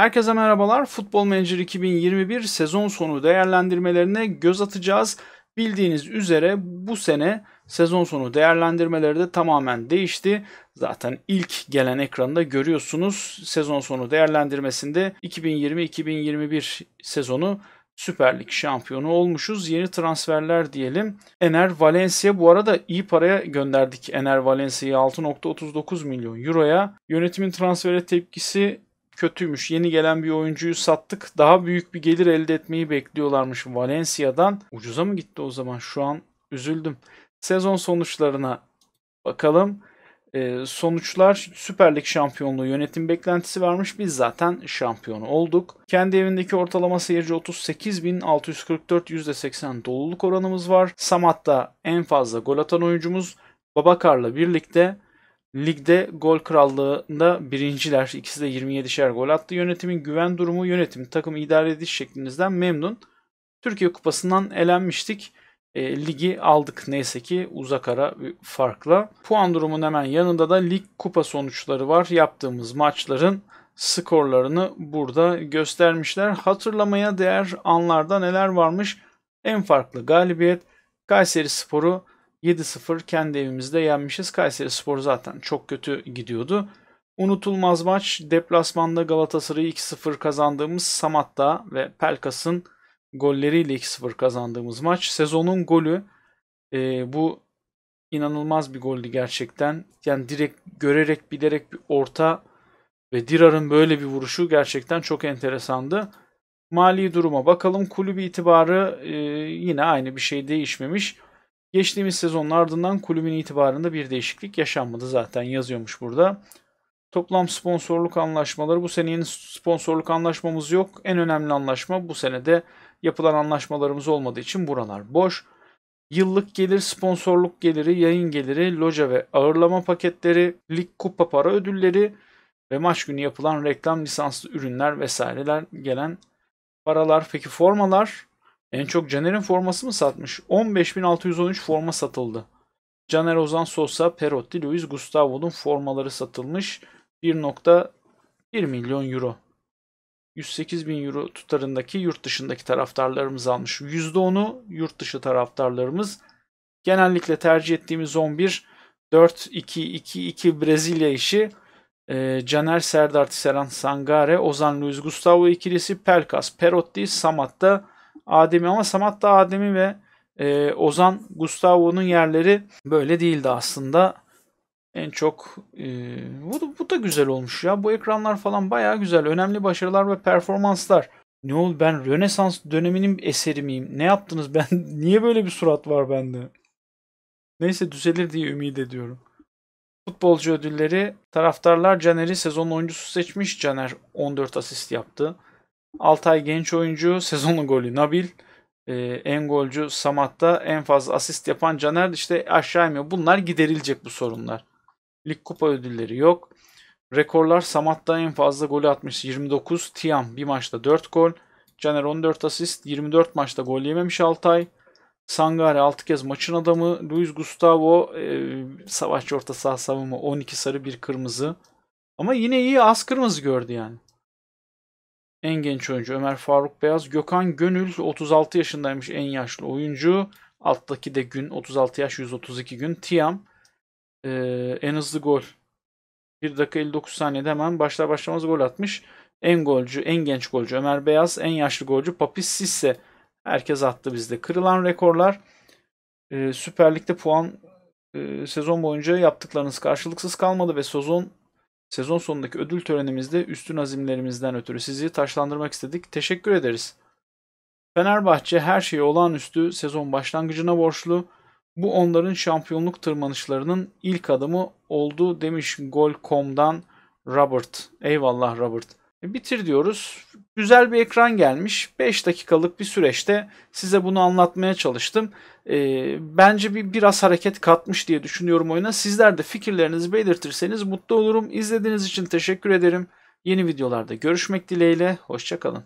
Herkese merhabalar. Futbol Manager 2021 sezon sonu değerlendirmelerine göz atacağız. Bildiğiniz üzere bu sene sezon sonu değerlendirmeleri de tamamen değişti. Zaten ilk gelen ekranda görüyorsunuz sezon sonu değerlendirmesinde 2020-2021 sezonu Süper Lig şampiyonu olmuşuz. Yeni transferler diyelim. Ener Valencia bu arada iyi paraya gönderdik. Ener Valencia'yı 6.39 milyon euroya. Yönetimin transfere tepkisi kötüymüş. Yeni gelen bir oyuncuyu sattık. Daha büyük bir gelir elde etmeyi bekliyorlarmış Valencia'dan. Ucuza mı gitti o zaman? Şu an üzüldüm. Sezon sonuçlarına bakalım. Ee, sonuçlar Süper Lig şampiyonluğu yönetim beklentisi varmış. Biz zaten şampiyon olduk. Kendi evindeki ortalama seyirci 38.644 %80 doluluk oranımız var. Samat'ta en fazla gol atan oyuncumuz. Babakar'la birlikte Ligde gol krallığında birinciler. İkisi de 27'şer gol attı. Yönetimin güven durumu, yönetim, takım idare ediş şeklinizden memnun. Türkiye Kupası'ndan elenmiştik. E, ligi aldık neyse ki uzak ara bir farkla. Puan durumunun hemen yanında da lig kupa sonuçları var. Yaptığımız maçların skorlarını burada göstermişler. Hatırlamaya değer anlarda neler varmış? En farklı galibiyet Kayseri Sporu 7-0 kendi evimizde yenmişiz. Kayseri Spor zaten çok kötü gidiyordu. Unutulmaz maç deplasmanda Galatasaray'ı 2-0 kazandığımız Samatta ve Pelkas'ın golleriyle 2-0 kazandığımız maç. Sezonun golü e, bu inanılmaz bir goldü gerçekten. Yani direkt görerek bilerek bir orta ve Dirar'ın böyle bir vuruşu gerçekten çok enteresandı. Mali duruma bakalım kulübü itibarı e, yine aynı bir şey değişmemiş. Geçtiğimiz sezonun ardından kulübün itibarında bir değişiklik yaşanmadı zaten yazıyormuş burada. Toplam sponsorluk anlaşmaları bu sene yeni sponsorluk anlaşmamız yok. En önemli anlaşma bu senede yapılan anlaşmalarımız olmadığı için buralar boş. Yıllık gelir, sponsorluk geliri, yayın geliri, loja ve ağırlama paketleri, lig kupa para ödülleri ve maç günü yapılan reklam lisanslı ürünler vesaireler gelen paralar. Peki formalar en çok Caner'in forması mı satmış? 15.613 forma satıldı. Caner Ozan Sosa, Perotti, Luis Gustavo'nun formaları satılmış. 1.1 milyon euro. 108 bin euro tutarındaki yurt dışındaki taraftarlarımız almış. %10'u yurt dışı taraftarlarımız. Genellikle tercih ettiğimiz 11 4-2-2-2 Brezilya işi. E, Caner Serdar Seran Sangare, Ozan Luis Gustavo ikilisi, Pelkas, Perotti, Samat'ta Adem'i ama Samat da Adem'i ve e, Ozan Gustavo'nun yerleri böyle değildi aslında. En çok e, bu, bu da güzel olmuş ya. Bu ekranlar falan bayağı güzel. Önemli başarılar ve performanslar. Ne oldu ben Rönesans döneminin eseri miyim? Ne yaptınız ben? Niye böyle bir surat var bende? Neyse düzelir diye ümit ediyorum. Futbolcu ödülleri taraftarlar Caner'i sezon oyuncusu seçmiş. Caner 14 asist yaptı. Altay genç oyuncu, sezonun golü Nabil. E, en golcü Samat'ta en fazla asist yapan Caner işte aşağı iniyor. Bunlar giderilecek bu sorunlar. Lig kupa ödülleri yok. Rekorlar Samat'ta en fazla golü atmış 29. Tiam bir maçta 4 gol. Caner 14 asist. 24 maçta gol yememiş Altay. Sangare 6 kez maçın adamı. Luis Gustavo e, savaşçı orta saha savunma 12 sarı 1 kırmızı. Ama yine iyi az kırmızı gördü yani. En genç oyuncu Ömer Faruk Beyaz. Gökhan Gönül 36 yaşındaymış en yaşlı oyuncu. Alttaki de gün 36 yaş 132 gün. Tiam e, en hızlı gol. 1 dakika 59 saniyede hemen başlar başlamaz gol atmış. En golcü, en genç golcü Ömer Beyaz. En yaşlı golcü Papis Sisse. Herkes attı bizde. Kırılan rekorlar e, Süper Lig'de puan e, sezon boyunca yaptıklarınız karşılıksız kalmadı ve sezon Sezon sonundaki ödül törenimizde üstün azimlerimizden ötürü sizi taşlandırmak istedik. Teşekkür ederiz. Fenerbahçe her şeyi olağanüstü sezon başlangıcına borçlu. Bu onların şampiyonluk tırmanışlarının ilk adımı oldu demiş Gol.com'dan Robert. Eyvallah Robert. E, bitir diyoruz. Güzel bir ekran gelmiş. 5 dakikalık bir süreçte size bunu anlatmaya çalıştım. Ee, bence bir biraz hareket katmış diye düşünüyorum oyuna. Sizler de fikirlerinizi belirtirseniz mutlu olurum. İzlediğiniz için teşekkür ederim. Yeni videolarda görüşmek dileğiyle. Hoşçakalın.